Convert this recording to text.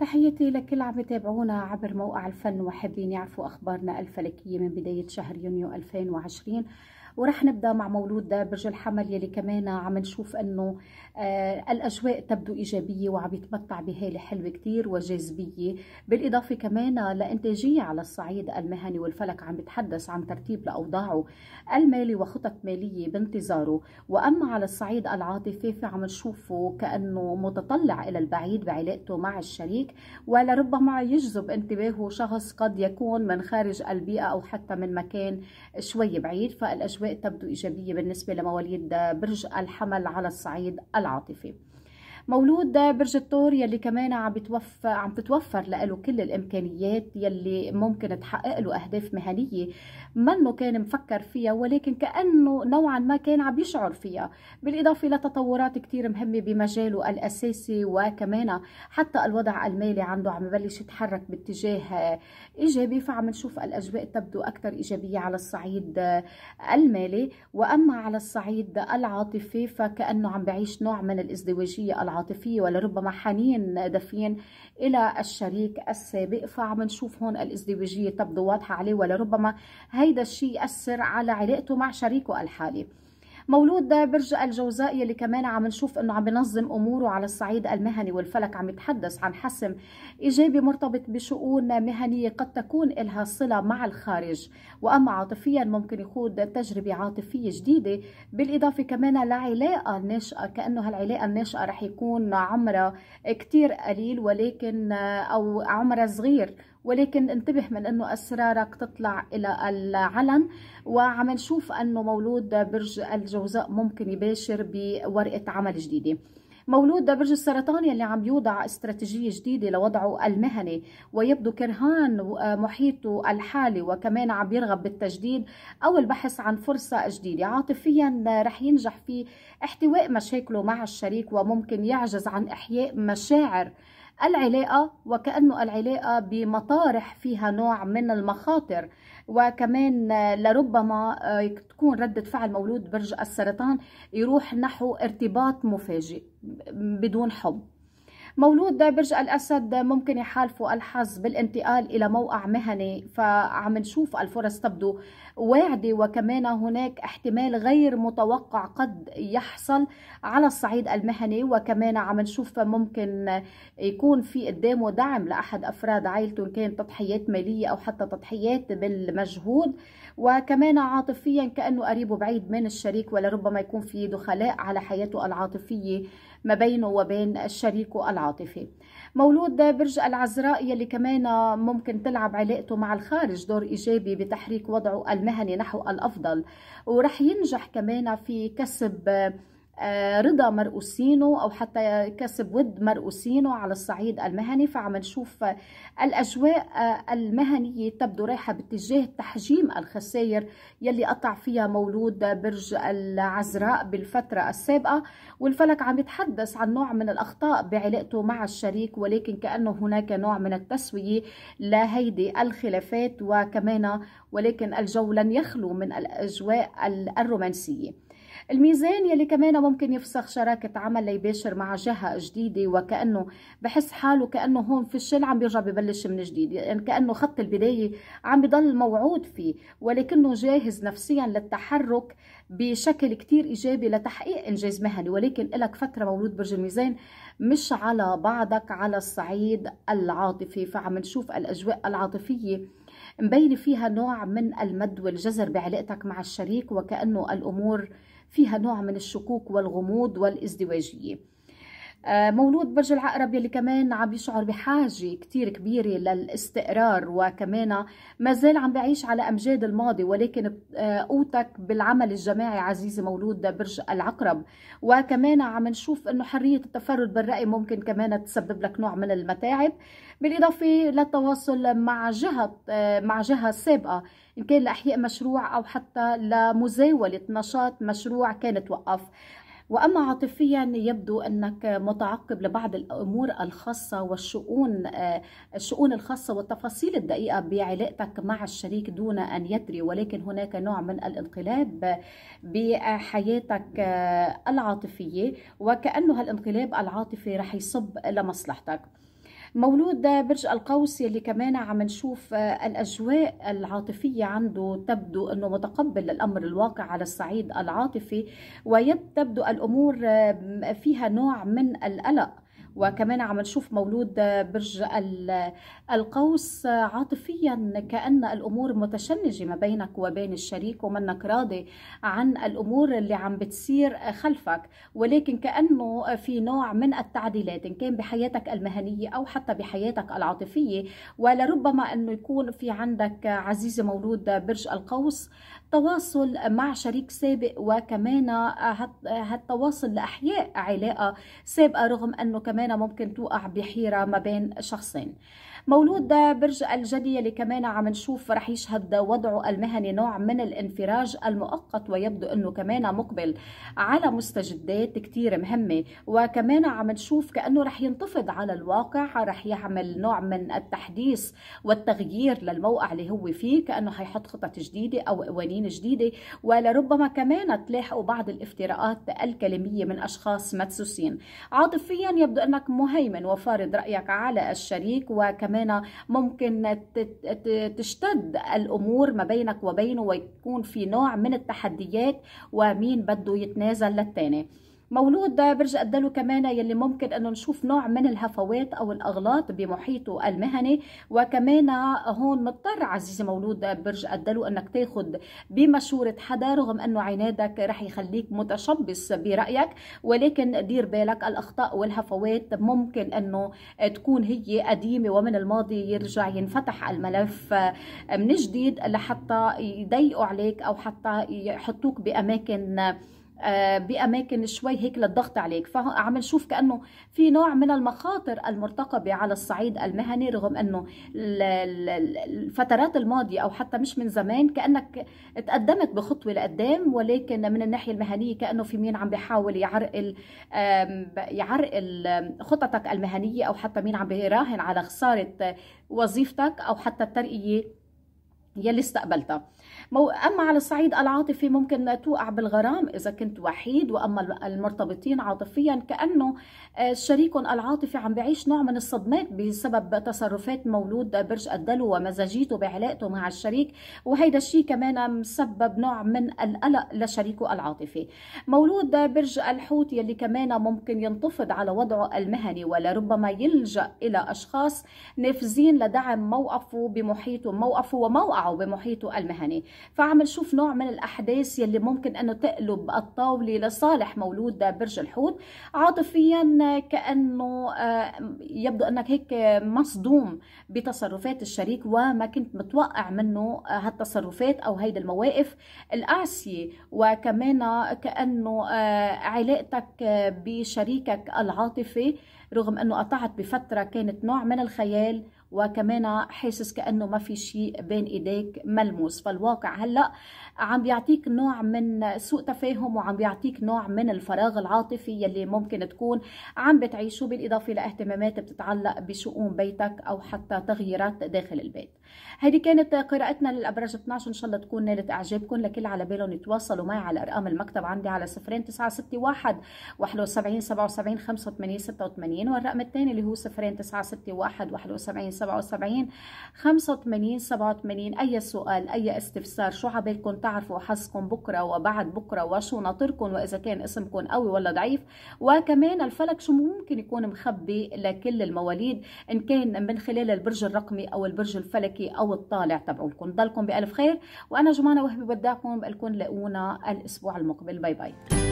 تحياتي لكل عم يتابعونا عبر موقع الفن وحابين يعرفوا اخبارنا الفلكيه من بدايه شهر يونيو 2020 ورح نبدا مع مولود برج الحمل يلي كمان عم نشوف انه آه، الاجواء تبدو ايجابيه وعم يتمتع بهاله حلوه كثير وجاذبيه بالاضافه كمان لانتاجيه على الصعيد المهني والفلك عم بتحدث عن ترتيب لاوضاعه المالي وخطط ماليه بانتظاره واما على الصعيد العاطفي فعم نشوفه كانه متطلع الى البعيد بعلاقته مع الشريك ولربما يجذب انتباهه شخص قد يكون من خارج البيئه او حتى من مكان شوي بعيد فالاجواء تبدو إيجابية بالنسبة لمواليد برج الحمل على الصعيد العاطفي مولود برج الثور يلي كمان عم بتوفر عم تتوفر له كل الامكانيات يلي ممكن تحقق له اهداف مهنيه منه كان مفكر فيها ولكن كانه نوعا ما كان عم يشعر فيها بالاضافه لتطورات كثير مهمه بمجاله الاساسي وكمان حتى الوضع المالي عنده عم يبلش يتحرك باتجاه ايجابي فعم نشوف الاجواء تبدو اكثر ايجابيه على الصعيد المالي واما على الصعيد العاطفي فكانه عم بعيش نوع من الازدواجيه العاطفية عاطفية ولربما حنين دفين إلى الشريك السابق فعم نشوف هون الازدواجية تبدو واضحة عليه ولربما هيدا الشيء يأثر على علاقته مع شريكه الحالي مولود برج الجوزاء يلي كمان عم نشوف انه عم بنظم اموره على الصعيد المهني والفلك عم يتحدث عن حسم ايجابي مرتبط بشؤون مهنيه قد تكون لها صله مع الخارج واما عاطفيا ممكن يخوض تجربه عاطفيه جديده بالاضافه كمان لعلاقه ناشئه كانه هالعلاقه الناشئه رح يكون عمرها كتير قليل ولكن او عمرها صغير ولكن انتبه من انه اسرارك تطلع الى العلن وعم نشوف انه مولود برج الجوزاء ممكن يباشر بورقه عمل جديده مولود برج السرطان يلي عم يوضع استراتيجية جديدة لوضعه المهني ويبدو كرهان محيطه الحالي وكمان عم يرغب بالتجديد أو البحث عن فرصة جديدة عاطفيا رح ينجح في احتواء مشاكله مع الشريك وممكن يعجز عن إحياء مشاعر العلاقة وكأنه العلاقة بمطارح فيها نوع من المخاطر وكمان لربما آه، تكون ردة فعل مولود برج السرطان يروح نحو ارتباط مفاجئ بدون حب مولود برج الأسد ممكن يحالفوا الحظ بالانتقال إلى موقع مهني فعم نشوف الفرص تبدو واعدة وكمان هناك احتمال غير متوقع قد يحصل على الصعيد المهني وكمان عم نشوف ممكن يكون في قدامه دعم لأحد أفراد عائلته كان تضحيات مالية أو حتى تضحيات بالمجهود وكمان عاطفيا كأنه قريب وبعيد من الشريك ولربما يكون في دخلاء على حياته العاطفية ما بينه وبين الشريك العاطفي مولود برج العذراء يلي كمان ممكن تلعب علاقته مع الخارج دور إيجابي بتحريك وضعه المهني نحو الأفضل ورح ينجح كمان في كسب آه، رضا مرقوسينو او حتى كسب ود مرقوسينو على الصعيد المهني فعم نشوف الاجواء المهنيه تبدو رايحه باتجاه تحجيم الخسائر يلي قطع فيها مولود برج العذراء بالفتره السابقه والفلك عم يتحدث عن نوع من الاخطاء بعلاقته مع الشريك ولكن كانه هناك نوع من التسويه لهيدي الخلافات وكمان ولكن الجو لن يخلو من الاجواء الرومانسيه الميزان يلي كمان ممكن يفسخ شراكة عمل ليباشر مع جهة جديدة وكأنه بحس حاله كأنه هون في الشل عم بيرجع ببلش من جديد يعني كأنه خط البداية عم بضل موعود فيه ولكنه جاهز نفسيا للتحرك بشكل كتير إيجابي لتحقيق إنجاز مهني ولكن إلك فترة مولود برج الميزان مش على بعضك على الصعيد العاطفي فعم نشوف الأجواء العاطفية مبين فيها نوع من المد والجزر بعلاقتك مع الشريك وكأنه الأمور فيها نوع من الشكوك والغموض والازدواجية آه، مولود برج العقرب يلي كمان عم بيشعر بحاجة كتير كبيرة للاستقرار وكمان ما زال عم بعيش على أمجاد الماضي ولكن آه، قوتك بالعمل الجماعي عزيزي مولود برج العقرب وكمان عم نشوف أنه حرية التفرد بالرأي ممكن كمان تسبب لك نوع من المتاعب بالإضافة للتواصل مع جهة آه، مع جهة سابقة إن كان لأحياء مشروع أو حتى لمزاولة نشاط مشروع كان توقف وأما عاطفيا يبدو أنك متعقب لبعض الأمور الخاصة والشؤون آه، الشؤون الخاصة والتفاصيل الدقيقة بعلاقتك مع الشريك دون أن يدري ولكن هناك نوع من الانقلاب بحياتك آه، العاطفية وكأنه هالانقلاب العاطفي رح يصب لمصلحتك مولود برج القوس يلي كمان عم نشوف آه، الأجواء العاطفية عنده تبدو أنه متقبل الأمر الواقع على الصعيد العاطفي ويبدو الأمور آه، فيها نوع من القلق وكمان عم نشوف مولود برج القوس عاطفيا كأن الأمور متشنجة ما بينك وبين الشريك ومنك راضي عن الأمور اللي عم بتصير خلفك ولكن كأنه في نوع من التعديلات إن كان بحياتك المهنية أو حتى بحياتك العاطفية ولربما أنه يكون في عندك عزيزة مولود برج القوس تواصل مع شريك سابق وكمان هالتواصل لأحياء علاقة سابقة رغم أنه كمان ممكن توقع بحيرة ما بين شخصين مولود برج الجدي اللي كمان عم نشوف رح يشهد وضعه المهني نوع من الانفراج المؤقت ويبدو انه كمان مقبل على مستجدات كتير مهمه وكمان عم نشوف كانه رح ينتفض على الواقع رح يعمل نوع من التحديث والتغيير للموقع اللي هو فيه كانه حيحط خطط جديده او قوانين جديده ولربما كمان تلاحقوا بعض الافتراءات الكلاميه من اشخاص مدسوسين عاطفيا يبدو انك مهيمن وفارض رايك على الشريك وكمان كمان ممكن تشتد الامور ما بينك وبينه ويكون في نوع من التحديات ومين بده يتنازل للتاني مولود برج الدلو كمان يلي ممكن انه نشوف نوع من الهفوات او الاغلاط بمحيطه المهني وكمان هون مضطر عزيزي مولود برج الدلو انك تاخذ بمشوره حدا رغم انه عنادك رح يخليك متشبص برايك ولكن دير بالك الاخطاء والهفوات ممكن انه تكون هي قديمه ومن الماضي يرجع ينفتح الملف من جديد لحتى يضيقوا عليك او حتى يحطوك باماكن آه، باماكن شوي هيك للضغط عليك فعم نشوف كانه في نوع من المخاطر المرتقبه على الصعيد المهني رغم انه الفترات الماضيه او حتى مش من زمان كانك تقدمت بخطوه لقدام ولكن من الناحيه المهنيه كانه في مين عم بيحاول يعرقل يعرقل خططك المهنيه او حتى مين عم بيراهن على خساره وظيفتك او حتى الترقيه يلي استقبلتها أما على الصعيد العاطفي ممكن توقع بالغرام إذا كنت وحيد وأما المرتبطين عاطفيا كأنه آه، شريكهم العاطفي عم بعيش نوع من الصدمات بسبب تصرفات مولود برج الدلو ومزاجيته بعلاقته مع الشريك وهيدا الشيء كمان مسبب نوع من القلق لشريكه العاطفي مولود برج الحوت يلي كمان ممكن ينتفض على وضعه المهني ولربما يلجأ إلى أشخاص نافذين لدعم موقفه بمحيطه موقفه وموقعه بمحيطه المهني يعني فعم نشوف نوع من الأحداث يلي ممكن أنه تقلب الطاولة لصالح مولود برج الحوت عاطفيا كأنه آه، يبدو أنك هيك مصدوم بتصرفات الشريك وما كنت متوقع منه آه، هالتصرفات أو هيدي المواقف القاسية وكمان كأنه آه، علاقتك بشريكك العاطفي رغم أنه قطعت بفترة كانت نوع من الخيال وكمان حاسس كانه ما في شيء بين ايديك ملموس فالواقع هلا عم بيعطيك نوع من سوء تفاهم وعم بيعطيك نوع من الفراغ العاطفي يلي ممكن تكون عم بتعيشه بالاضافه لاهتمامات بتتعلق بشؤون بيتك او حتى تغييرات داخل البيت هذه كانت قراءتنا للابراج 12 ان شاء الله تكون نالت اعجابكم لكل على بالهم يتواصلوا معي على ارقام المكتب عندي على 0961 71 77 85 86 والرقم الثاني اللي هو 0961 71 77 85 87 أي سؤال أي استفسار شو عبالكم تعرفوا حظكم بكرة وبعد بكرة وشو ناطركم وإذا كان اسمكم قوي ولا ضعيف وكمان الفلك شو ممكن يكون مخبي لكل المواليد إن كان من خلال البرج الرقمي أو البرج الفلكي أو الطالع تبعولكم ضلكم بألف خير وأنا جمانة وهبي بدعكم بقلكم لاقونا الأسبوع المقبل باي باي